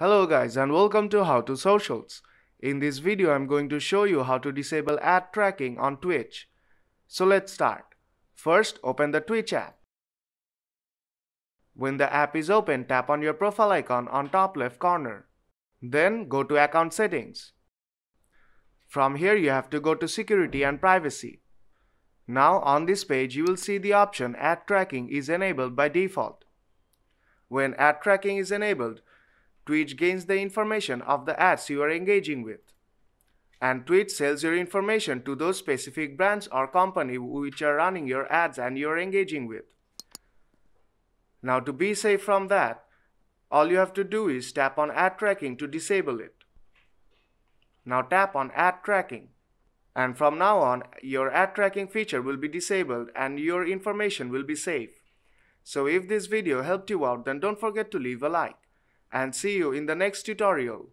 Hello guys and welcome to How to Socials. In this video I'm going to show you how to disable ad tracking on Twitch. So let's start. First open the Twitch app. When the app is open tap on your profile icon on top left corner. Then go to account settings. From here you have to go to security and privacy. Now on this page you will see the option ad tracking is enabled by default. When ad tracking is enabled, Twitch gains the information of the ads you are engaging with. And Twitch sells your information to those specific brands or company which are running your ads and you're engaging with. Now to be safe from that, all you have to do is tap on ad tracking to disable it. Now tap on ad tracking. And from now on, your ad tracking feature will be disabled and your information will be safe. So if this video helped you out, then don't forget to leave a like and see you in the next tutorial.